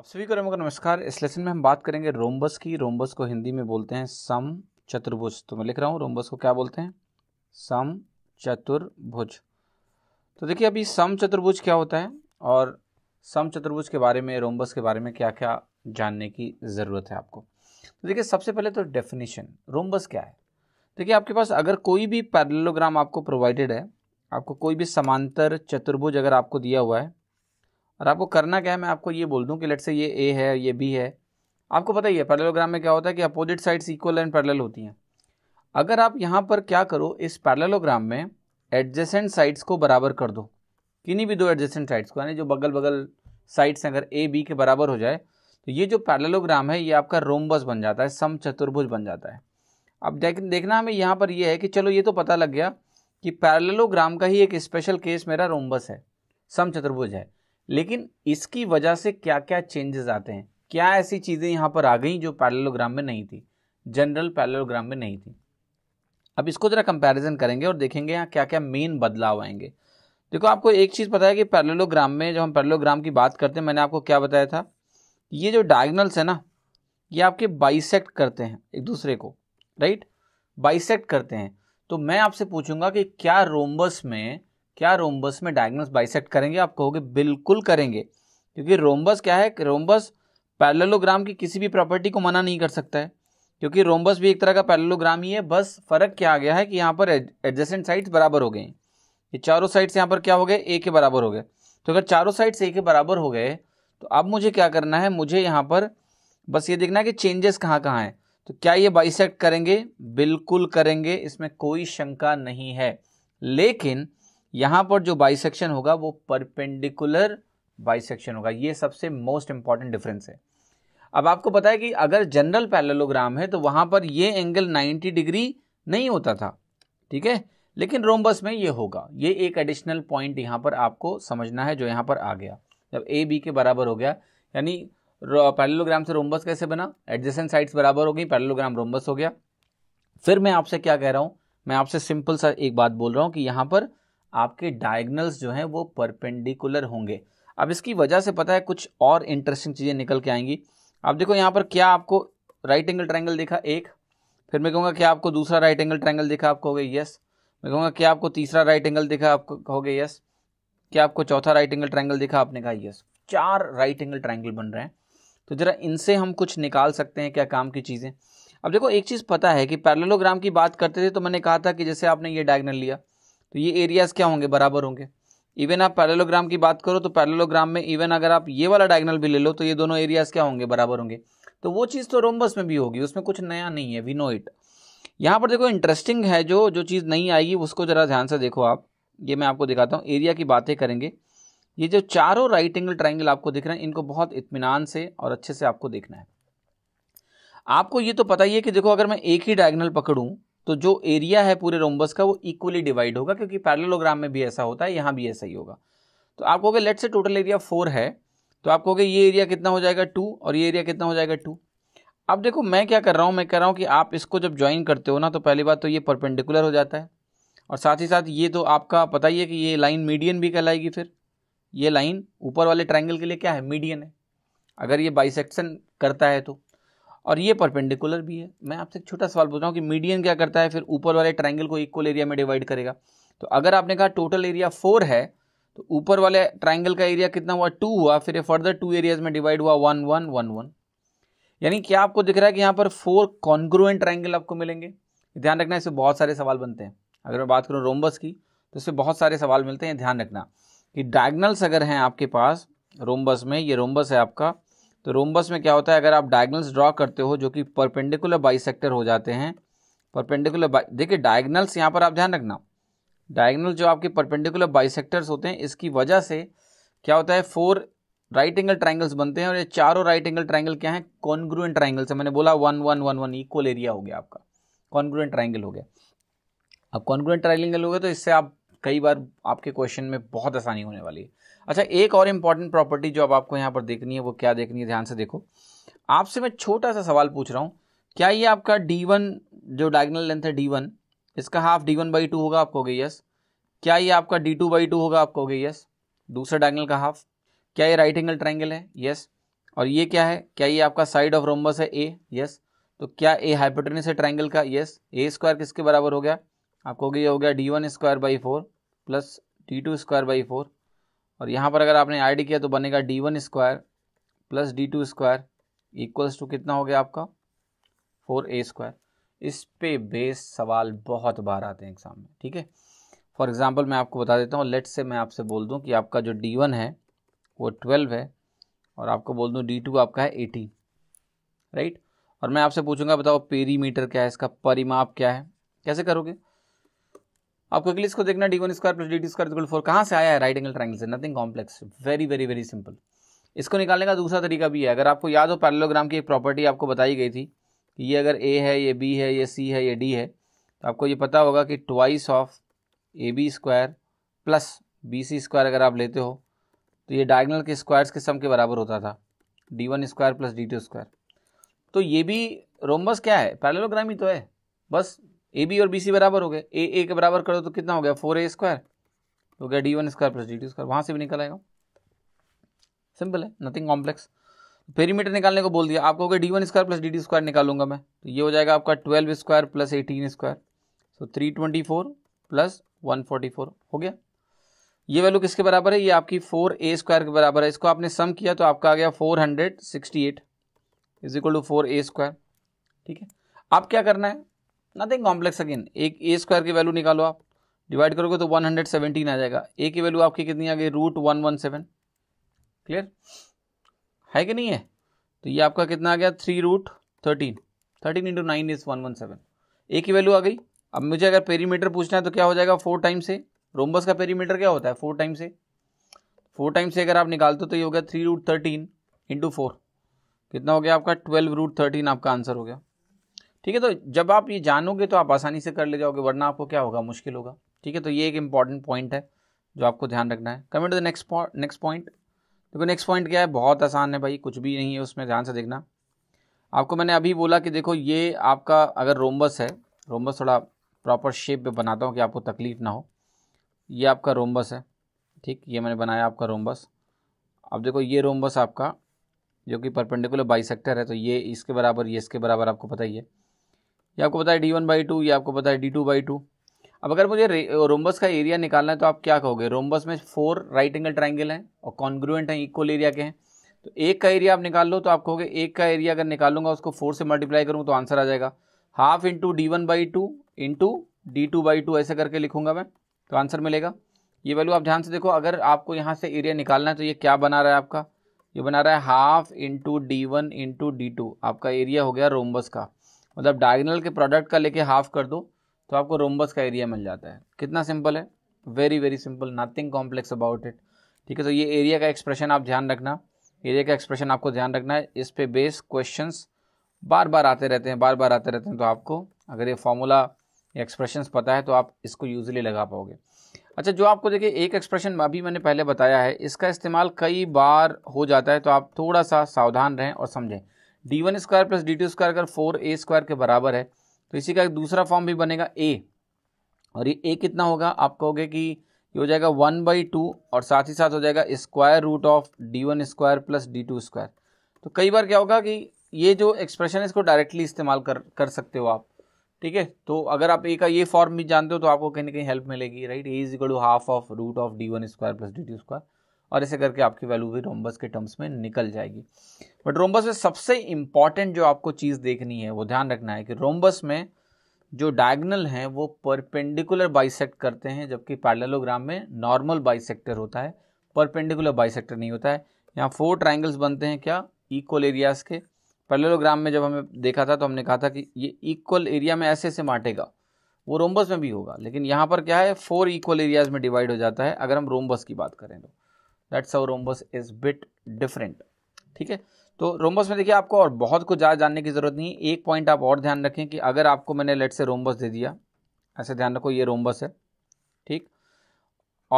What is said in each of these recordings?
आप सभी को रेमो का नमस्कार इस लेसन में हम बात करेंगे रोमबस की रोमबस को हिंदी में बोलते हैं सम चतुर्भुज तो मैं लिख रहा हूँ रोमबस को क्या बोलते हैं सम चतुर्भुज तो देखिए अभी सम चतुर्भुज क्या होता है और सम चतुर्भुज के बारे में रोमबस के बारे में क्या क्या जानने की ज़रूरत है आपको तो देखिए सबसे पहले तो डेफिनेशन रोमबस क्या है देखिए आपके पास अगर कोई भी पैरलोग्राम आपको प्रोवाइडेड है आपको कोई भी समांतर चतुर्भुज अगर आपको दिया हुआ है और आपको करना क्या है मैं आपको ये बोल दूँ कि लेट से ये ए है ये बी है आपको पता ही है पैरलोग्राम में क्या होता है कि opposite sides equal and parallel होती हैं अगर आप यहाँ पर क्या करो इस पैरलोग्राम में एडजेसेंट साइड्स को बराबर कर दो किन्हीं भी दो एडजेसेंट साइड्स को यानी जो बगल बगल साइड्स अगर ए बी के बराबर हो जाए तो ये जो पैरलोग्राम है ये आपका रोमबस बन जाता है सम चतुर्भुज बन जाता है अब देखना हमें यहाँ पर यह है कि चलो ये तो पता लग गया कि पैरलोग्राम का ही एक स्पेशल केस मेरा रोमबस है सम चतुर्भुज है लेकिन इसकी वजह से क्या क्या चेंजेस आते हैं क्या ऐसी चीज़ें यहाँ पर आ गई जो पैरेललोग्राम में नहीं थी जनरल पैरेललोग्राम में नहीं थी अब इसको ज़रा कंपैरिजन करेंगे और देखेंगे यहाँ क्या क्या मेन बदलाव आएंगे देखो आपको एक चीज़ पता है कि पैरेललोग्राम में जब हम पैरेललोग्राम की बात करते हैं मैंने आपको क्या बताया था ये जो डायगनल्स है ना ये आपके बाइसेक्ट करते हैं एक दूसरे को राइट बाइसेक्ट करते हैं तो मैं आपसे पूछूंगा कि क्या रोम्बस में क्या रोमबस में डायग्नोस बाइसेक्ट करेंगे आप कहोगे बिल्कुल करेंगे क्योंकि रोमबस क्या है रोमबस पैरेललोग्राम की किसी भी प्रॉपर्टी को मना नहीं कर सकता है क्योंकि रोमबस भी एक तरह का पैरेललोग्राम ही है बस फर्क क्या आ गया है कि यहाँ पर एडजेसेंट साइड्स बराबर हो गए ये चारों साइड्स यहाँ पर क्या हो गए ए के बराबर हो गए तो अगर चारों साइड्स ए के बराबर हो गए तो अब मुझे क्या करना है मुझे यहाँ पर बस ये देखना है कि चेंजेस कहाँ कहाँ हैं तो क्या ये बाइसेक्ट करेंगे बिल्कुल करेंगे इसमें कोई शंका नहीं है लेकिन यहां पर जो बाइसेक्शन होगा वो परपेंडिकुलर बाइसेक्शन होगा ये सबसे मोस्ट इंपॉर्टेंट डिफरेंस है अब आपको पता है कि अगर जनरल पैरेललोग्राम है तो वहां पर ये एंगल 90 डिग्री नहीं होता था ठीक है लेकिन रोमबस में ये होगा ये एक एडिशनल पॉइंट यहां पर आपको समझना है जो यहां पर आ गया जब ए बी के बराबर हो गया यानी पैरेललोग्राम से रोमबस कैसे बना एडजेसेंट साइड्स बराबर हो गई पैरेललोग्राम रोमबस हो गया फिर मैं आपसे क्या कह रहा हूं मैं आपसे सिंपल सा एक बात बोल रहा हूं कि यहां पर आपके डायगनल्स जो हैं वो परपेंडिकुलर होंगे अब इसकी वजह से पता है कुछ और इंटरेस्टिंग चीज़ें निकल के आएंगी अब देखो यहाँ पर क्या आपको राइट एंगल ट्रैंगल देखा एक फिर मैं कहूँगा क्या आपको दूसरा राइट एंगल ट्रैंगल देखा आप कहोगे यस मैं कहूँगा क्या आपको तीसरा राइट एंगल देखा आपको कहोगे यस क्या आपको चौथा राइट एंगल ट्रैंगल देखा आपने कहा यस चार राइट एंगल ट्रैंगल बन रहे हैं तो ज़रा इनसे हम कुछ निकाल सकते हैं क्या काम की चीज़ें अब देखो एक चीज़ पता है कि पैरलोग्राम की बात करते थे तो मैंने कहा था कि जैसे आपने ये डायगनल लिया तो ये एरियाज क्या होंगे बराबर होंगे इवन आप पैरेलोग्राम की बात करो तो पैरेलोग्राम में इवन अगर आप ये वाला डायगनल भी ले लो तो ये दोनों एरियाज क्या होंगे बराबर होंगे तो वो चीज़ तो रोमबस में भी होगी उसमें कुछ नया नहीं है वी नो इट यहाँ पर देखो इंटरेस्टिंग है जो जो चीज़ नहीं आएगी उसको ज़रा ध्यान से देखो आप ये मैं आपको दिखाता हूँ एरिया की बातें करेंगे ये जो चारों राइट एंगल ट्राइंगल आपको दिख रहे हैं इनको बहुत इतमान से और अच्छे से आपको देखना है आपको ये तो पता ही है कि देखो अगर मैं एक ही डायगनल पकड़ूँ तो जो एरिया है पूरे रोम्बस का वो इक्वली डिवाइड होगा क्योंकि पैरलोग्राम में भी ऐसा होता है यहाँ भी ऐसा ही होगा तो आप कहोगे लेट से टोटल एरिया फोर है तो आप कहोगे ये एरिया कितना हो जाएगा टू और ये एरिया कितना हो जाएगा टू अब देखो मैं क्या कर रहा हूँ मैं कह रहा हूँ कि आप इसको जब ज्वाइन करते हो ना तो पहली बात तो ये परपेंडिकुलर हो जाता है और साथ ही साथ ये तो आपका पता ही है कि ये लाइन मीडियन भी कहलाएगी फिर ये लाइन ऊपर वाले ट्राइंगल के लिए क्या है मीडियन है अगर ये बाइसेक्शन करता है तो और ये परपेंडिकुलर भी है मैं आपसे एक छोटा सवाल पूछ रहा हूँ कि मीडियन क्या करता है फिर ऊपर वाले ट्राइंगल को इक्वल एरिया में डिवाइड करेगा तो अगर आपने कहा टोटल एरिया फोर है तो ऊपर वाले ट्राइंगल का एरिया कितना हुआ टू हुआ फिर ये फर्दर टू एरियाज में डिवाइड हुआ वन वन वन वन यानी क्या आपको दिख रहा है कि यहाँ पर फोर कॉन्ग्रुएंट ट्राइंगल आपको मिलेंगे ध्यान रखना इससे बहुत सारे सवाल बनते हैं अगर मैं बात करूँ रोम्बस की तो इससे बहुत सारे सवाल मिलते हैं ध्यान रखना कि डायगनल्स अगर हैं आपके पास रोम्बस में ये रोम्बस है आपका तो रोमबस में क्या होता है अगर आप डायगनल्स ड्रॉ करते हो जो कि परपेंडिकुलर बाइसेक्टर हो जाते हैं परपेंडिकुलर बाई देखिए डायगनल्स यहाँ पर आप ध्यान रखना डायगनल जो आपके परपेंडिकुलर बाइसेक्टर्स होते हैं इसकी वजह से क्या होता है फोर राइट एंगल ट्राइंगल्स बनते हैं और ये चारों राइट एंगल ट्राइंगल क्या है कॉन्ग्रुएंट ट्राइंगल से मैंने बोला one one one one equal area हो गया आपका कॉन्ग्रुएंट ट्राइंगल हो गया अब कॉन्ग्रुएंट ट्राइंगल हो गया तो इससे आप कई बार आपके क्वेश्चन में बहुत आसानी होने वाली है अच्छा एक और इम्पॉर्टेंट प्रॉपर्टी जो अब आपको यहाँ पर देखनी है वो क्या देखनी है ध्यान से देखो आपसे मैं छोटा सा सवाल पूछ रहा हूँ क्या ये आपका डी वन जो डायगनल लेंथ है डी वन इसका half D one by two होगा आपको गई यस क्या ये आपका डी टू बाई टू होगा आपको गई यस दूसरा डायगनल का हाफ क्या ये राइट एंगल ट्राइंगल है यस और ये क्या है क्या ये आपका साइड ऑफ रोम्बस है ए यस तो क्या ए हाइपोटेनिस है ट्राइंगल का यस ए स्क्वायर किसके बराबर हो गया आपको हो हो गया D one square by four plus D two square by four और यहाँ पर अगर आपने ऐड किया तो बनेगा D one square plus D two square equals to कितना हो गया आपका फोर ए स्क्वायर इस पे बेस सवाल बहुत बार आते हैं एग्जाम में ठीक है फॉर एग्जाम्पल मैं आपको बता देता हूँ लेट से मैं आपसे बोल दूँ कि आपका जो डी वन है वो ट्वेल्व है और आपको बोल दूँ डी टू आपका है एटीन राइट और मैं आपसे पूछूंगा बताओ पेरीमीटर क्या है इसका परिमाप क्या है कैसे करोगे आपको अगले इसको देखना D one square plus D T square four कहाँ से आया है राइट एंगल ट्राइंगल से nothing complex very very very simple इसको निकालने का दूसरा तरीका भी है अगर आपको याद हो पैरलोग्राम की एक प्रॉपर्टी आपको बताई गई थी कि ये अगर ए है ये बी है ये सी है ये डी है तो आपको ये पता होगा कि twice of A B square plus B C square अगर आप लेते हो तो ये डायगनल के स्क्वायर्स के सम के बराबर होता था D one square plus D two square तो ये भी रोमबस क्या है पैरेलोग्राम ही तो है बस ए बी और बी सी बराबर हो गए ए ए के बराबर करो तो कितना हो गया फोर ए स्क्वायर हो गया D one square plus D two square वहाँ से भी निकल आएगा सिंपल है नथिंग कॉम्प्लेक्स पेरीमीटर निकालने को बोल दिया आपको कहोगे D one square plus D two square निकालूंगा मैं तो ये हो जाएगा आपका twelve square plus eighteen square so three twenty four plus one forty four हो गया ये वैल्यू किसके बराबर है ये आपकी फोर ए स्क्वायर के बराबर है इसको आपने सम किया तो आपका आ गया four hundred sixty eight is equal to four A square ठीक है आप क्या करना है नथिंग कॉम्प्लेक्स अगेन एक ए स्क्वायर की वैल्यू निकालो आप डिवाइड करोगे तो 117 आ जाएगा ए की वैल्यू आपकी कितनी आ गई root one one seven clear है कि नहीं है तो ये आपका कितना आ गया three root thirteen thirteen into nine is one one seven A की वैल्यू आ गई अब मुझे अगर पेरीमीटर पूछना है तो क्या हो जाएगा फोर टाइम से रोमबस का पेरीमीटर क्या होता है फोर टाइम से फोर टाइम से अगर आप निकालते हो तो ये हो गया three root thirteen into four कितना हो गया आपका ट्वेल्व रूट थर्टीन आपका आंसर हो गया ठीक है तो जब आप ये जानोगे तो आप आसानी से कर ले जाओगे वरना आपको क्या होगा मुश्किल होगा ठीक है तो ये एक इंपॉर्टेंट पॉइंट है जो आपको ध्यान रखना है comment the next next point देखो नेक्स्ट पॉइंट क्या है बहुत आसान है भाई कुछ भी नहीं है उसमें ध्यान से देखना आपको मैंने अभी बोला कि देखो ये आपका अगर रोमबस है रोमबस थोड़ा प्रॉपर शेप में बनाता हूँ कि आपको तकलीफ़ ना हो ये आपका रोमबस है ठीक ये मैंने बनाया आपका रोमबस अब देखो ये रोमबस आपका जो कि परपेंडिकुलर बाई है तो ये इसके बराबर ये इसके बराबर आपको पता ही है ये आपको पता है डी वन बाई टू ये आपको पता है डी टू बाई टू अब अगर मुझे रोम्बस का एरिया निकालना है तो आप क्या कहोगे रोम्बस में फोर राइट एंगल ट्राइंगल हैं और कॉन्ग्रुएंट हैं इक्वल एरिया के हैं तो एक का एरिया आप निकाल लो तो आप कहोगे एक का एरिया अगर निकालूंगा उसको फोर से मल्टीप्लाई करूँ तो आंसर आ जाएगा half into D one by two into D two by two ऐसे करके लिखूंगा मैं तो आंसर मिलेगा ये वैल्यू आप ध्यान से देखो अगर आपको यहाँ से एरिया निकालना है तो ये क्या बना रहा है आपका ये बना रहा है half into D one into D two आपका एरिया हो गया रोम्बस का मतलब डायगनल के प्रोडक्ट का लेके हाफ कर दो तो आपको रोम्बस का एरिया मिल जाता है कितना सिंपल है very very simple nothing complex about it ठीक है तो ये एरिया का एक्सप्रेशन आप ध्यान रखना एरिया का एक्सप्रेशन आपको ध्यान रखना है इस पे बेस क्वेश्चंस बार बार आते रहते हैं बार बार आते रहते हैं तो आपको अगर ये फॉर्मूला एक्सप्रेशन पता है तो आप इसको यूजली लगा पाओगे अच्छा जो आपको देखिए एक एक्सप्रेशन अभी मैंने पहले बताया है इसका इस्तेमाल कई बार हो जाता है तो आप थोड़ा सा सावधान रहें और समझें D one square plus D two square अगर फोर ए स्क्वायर के बराबर है तो इसी का एक दूसरा फॉर्म भी बनेगा ए और ये ए कितना होगा आप कहोगे कि ये हो जाएगा वन बाई टू और साथ ही साथ हो जाएगा square root of D one square plus D two square तो कई बार क्या होगा कि ये जो एक्सप्रेशन है इसको डायरेक्टली इस्तेमाल कर कर सकते हो आप ठीक है तो अगर आप ए का ये फॉर्म भी जानते हो तो आपको कहीं ना कहीं हेल्प मिलेगी right a is equal to half of root of D one square plus D two square और ऐसे करके आपकी वैल्यू भी रोम्बस के टर्म्स में निकल जाएगी बट रोम्बस में सबसे इंपॉर्टेंट जो आपको चीज़ देखनी है वो ध्यान रखना है कि रोम्बस में जो डायगनल हैं वो परपेंडिकुलर बाइसेक्ट करते हैं जबकि पैरलोग्राम में नॉर्मल बाइसेक्टर होता है परपेंडिकुलर बाइसेक्टर नहीं होता है यहाँ फोर ट्राइंगल्स बनते हैं क्या इक्वल एरियाज़ के पैरलोग्राम में जब हमें देखा था तो हमने कहा था कि ये इक्वल एरिया में ऐसे ऐसे माटेगा वो रोम्बस में भी होगा लेकिन यहाँ पर क्या है फोर इक्वल एरियाज़ में डिवाइड हो जाता है अगर हम रोम्बस की बात करें तो that's our rhombus is bit different ठीक है तो रोम्बस में देखिए आपको और बहुत कुछ ज़्यादा जानने की ज़रूरत नहीं एक पॉइंट आप और ध्यान रखें कि अगर आपको मैंने लेट से रोम्बस दे दिया ऐसे ध्यान रखो ये रोम्बस है ठीक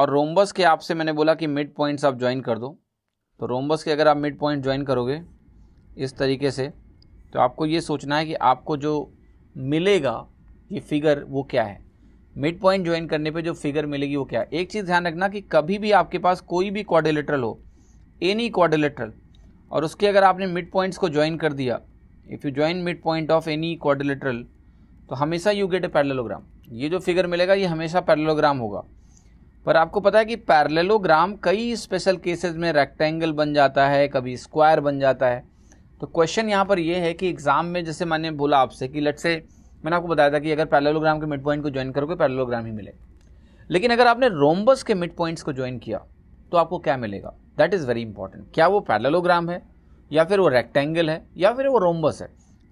और रोम्बस के आपसे मैंने बोला कि मिड पॉइंट्स आप ज्वाइन कर दो तो रोम्बस के अगर आप मिड पॉइंट ज्वाइन करोगे इस तरीके से तो आपको ये सोचना है कि आपको जो मिलेगा ये फिगर वो क्या है मिड पॉइंट ज्वाइन करने पे जो फिगर मिलेगी वो क्या है एक चीज़ ध्यान रखना कि कभी भी आपके पास कोई भी क्वाड्रिलेटरल हो एनी क्वाड्रिलेटरल और उसके अगर आपने मिड पॉइंट्स को ज्वाइन कर दिया if you join mid point of any quadrilateral तो हमेशा यू गेट ए पैरलेलोग्राम ये जो फिगर मिलेगा ये हमेशा पैरलेलोग्राम होगा पर आपको पता है कि पैरलेलोग्राम कई स्पेशल केसेस में रेक्टेंगल बन जाता है कभी स्क्वायर बन जाता है तो क्वेश्चन यहाँ पर यह है कि एग्ज़ाम में जैसे मैंने बोला आपसे कि लट से मैंने आपको बताया था कि अगर पैरेललोग्राम के मिड पॉइंट को ज्वाइन करोगे पैरेललोग्राम ही मिलेगा लेकिन अगर आपने रोम्बस के मिड पॉइंट्स को ज्वाइन किया तो आपको क्या मिलेगा दैट इज़ वेरी इंपॉर्टेंट क्या वो पैरेललोग्राम है या फिर वो रेक्टेंगल है या फिर वो रोम्बस है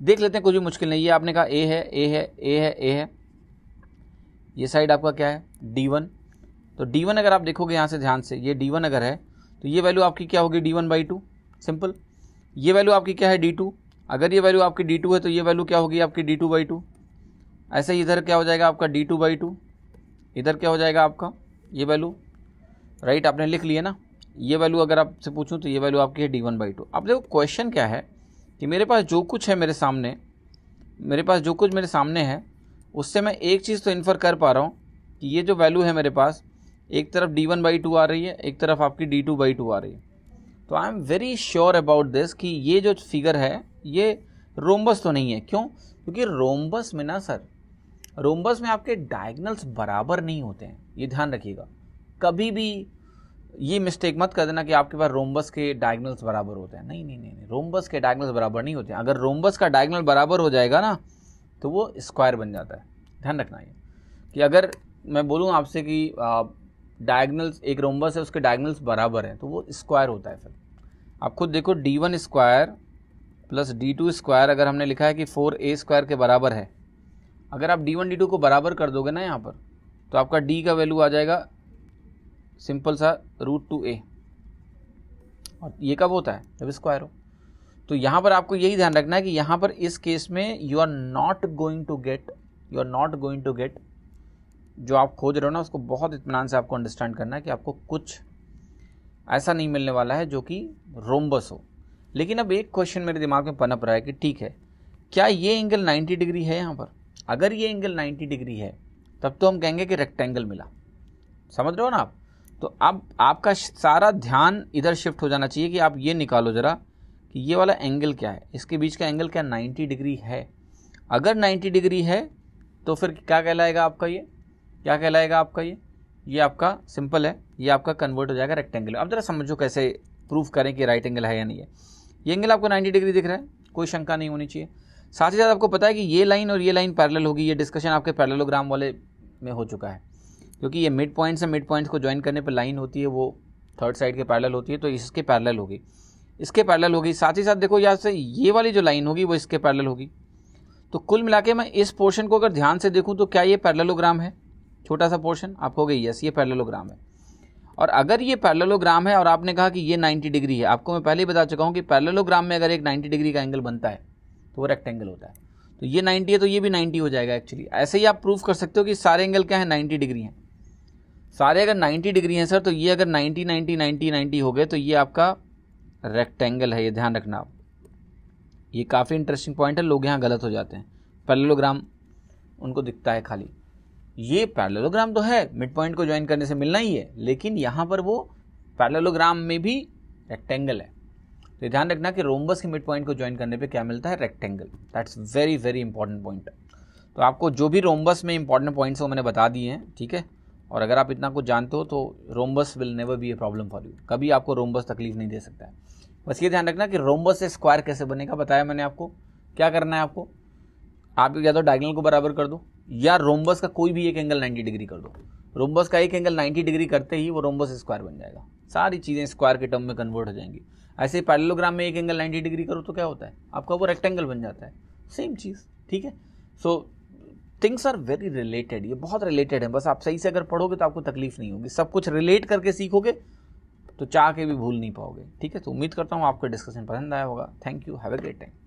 देख लेते हैं कुछ भी मुश्किल नहीं है आपने कहा ए है ए है ए है ए है ये साइड आपका क्या है डी वन तो डी वन अगर आप देखोगे यहाँ से ध्यान से ये डी वन अगर है तो ये वैल्यू आपकी क्या होगी d one by two simple ये वैल्यू आपकी क्या है डी टू अगर ये वैल्यू आपकी डी टू है तो ये वैल्यू क्या होगी आपकी डी टू बाई टू ऐसे इधर क्या हो जाएगा आपका डी टू बाई टू इधर क्या हो जाएगा आपका ये वैल्यू राइट आपने लिख लिया ना ये वैल्यू अगर आपसे पूछूं तो ये वैल्यू आपकी है डी वन बाई टू अब देखो क्वेश्चन क्या है कि मेरे पास जो कुछ है मेरे सामने मेरे पास जो कुछ मेरे सामने है उससे मैं एक चीज़ तो इन्फर कर पा रहा हूँ कि ये जो वैल्यू है मेरे पास एक तरफ डी वन बाई टू आ रही है एक तरफ आपकी डी टू बाई टू आ रही है तो I am very sure about this कि ये जो फिगर है ये रोमबस तो नहीं है क्यों क्योंकि रोमबस में ना सर रोम्बस में आपके डायगनल्स बराबर नहीं होते हैं ये ध्यान रखिएगा कभी भी ये मिस्टेक मत कर देना कि आपके पास रोम्बस के डायगनल्स बराबर होते हैं नहीं नहीं नहीं नहीं रोम्बस के डायगनल्स बराबर नहीं होते हैं अगर रोम्बस का डायगनल बराबर हो जाएगा ना तो वो स्क्वायर बन जाता है ध्यान रखना ये कि अगर मैं बोलूँ आपसे कि डायगनल्स एक रोम्बस है उसके डायगनल्स बराबर हैं तो वो स्क्वायर होता है फिर आप खुद देखो d one square plus D two square अगर हमने लिखा है कि फोर ए स्क्वायर के बराबर है अगर आप डी वन डी टू को बराबर कर दोगे ना यहाँ पर तो आपका डी का वैल्यू आ जाएगा सिंपल सा रूट टू ए और ये कब होता है जब स्क्वायर हो तो यहाँ पर आपको यही ध्यान रखना है कि यहाँ पर इस केस में you are not going to get you are not going to get जो आप खोज रहे हो ना उसको बहुत इतमान से आपको अंडरस्टैंड करना है कि आपको कुछ ऐसा नहीं मिलने वाला है जो कि रोमबस हो लेकिन अब एक क्वेश्चन मेरे दिमाग में पनप रहा है कि ठीक है क्या ये एंगल 90 डिग्री है यहाँ पर अगर ये एंगल 90 डिग्री है तब तो हम कहेंगे कि रेक्टेंगल मिला समझ रहे हो ना आप तो अब आपका सारा ध्यान इधर शिफ्ट हो जाना चाहिए कि आप ये निकालो ज़रा कि ये वाला एंगल क्या है इसके बीच का एंगल क्या 90 डिग्री है अगर 90 डिग्री है तो फिर क्या कहलाएगा आपका ये क्या कहलाएगा आपका ये ये आपका सिंपल है ये आपका कन्वर्ट हो जाएगा रेक्टेंगल अब ज़रा समझो कैसे प्रूफ करें कि राइट एंगल है या नहीं है ये एंगल आपको 90 डिग्री दिख रहा है कोई शंका नहीं होनी चाहिए साथ ही साथ आपको पता है कि ये लाइन और ये लाइन पैरेलल होगी ये डिस्कशन आपके पैरेलोग्राम वाले में हो चुका है क्योंकि ये मिड पॉइंट्स है मिड पॉइंट्स को ज्वाइन करने पर लाइन होती है वो थर्ड साइड के पैरेलल होती है तो इसके पैरेलल होगी इसके पैरेलल होगी साथ ही साथ देखो यहाँ से ये वाली जो लाइन होगी वो इसके पैरेलल होगी तो कुल मिला के मैं इस पोर्शन को अगर ध्यान से देखूँ तो क्या ये पैरेलोग्राम है छोटा सा पोर्शन आप गए यस ये पैरेलोग्राम है और अगर ये पैरेलोग्राम है और आपने कहा कि ये 90 डिग्री है आपको मैं पहले ही बता चुका हूँ कि पैरेलोग्राम में अगर एक 90 डिग्री का एंगल बनता है वो रेक्टेंगल होता है तो ये 90 है तो ये भी 90 हो जाएगा एक्चुअली ऐसे ही आप प्रूफ कर सकते हो कि सारे एंगल क्या है 90 डिग्री हैं सारे अगर 90 डिग्री हैं सर तो ये अगर 90 90 90 90 हो गए तो ये आपका रेक्टेंगल है ये ध्यान रखना आप ये काफ़ी इंटरेस्टिंग पॉइंट है लोग यहाँ गलत हो जाते हैं पैरेलोग्राम उनको दिखता है खाली ये पैरेलोग्राम तो है मिड पॉइंट को ज्वाइन करने से मिलना ही है लेकिन यहाँ पर वो पैरेलोग्राम में भी रेक्टेंगल है तो ध्यान रखना कि रोमबस के मिड पॉइंट को ज्वाइन करने पे क्या मिलता है rectangle that's very very important point तो आपको जो भी रोमबस में इंपॉर्टेंट पॉइंट्स हो मैंने बता दिए हैं ठीक है और अगर आप इतना कुछ जानते हो तो rhombus will never be a problem for you कभी आपको रोमबस तकलीफ नहीं दे सकता है बस ये ध्यान रखना कि रोमबस से स्क्वायर कैसे बनेगा बताया मैंने आपको क्या करना है आपको आप या तो डायगनल को बराबर कर दो या रोमबस का कोई भी एक एंगल 90 डिग्री कर दो रोमबस का एक एंगल 90 डिग्री करते ही वो रोम्बस स्क्वायर बन जाएगा सारी चीज़ें स्क्वायर के टर्म में कन्वर्ट हो जाएंगी ऐसे ही में एक एंगल 90 डिग्री करो तो क्या होता है आपका वो रेक्टेंगल बन जाता है सेम चीज़ ठीक है so things are very related ये बहुत रिलेटेड है बस आप सही से अगर पढ़ोगे तो आपको तकलीफ नहीं होगी सब कुछ रिलेट करके सीखोगे तो चाह के भी भूल नहीं पाओगे ठीक है तो उम्मीद करता हूँ आपको डिस्कशन पसंद आया होगा thank you have a great time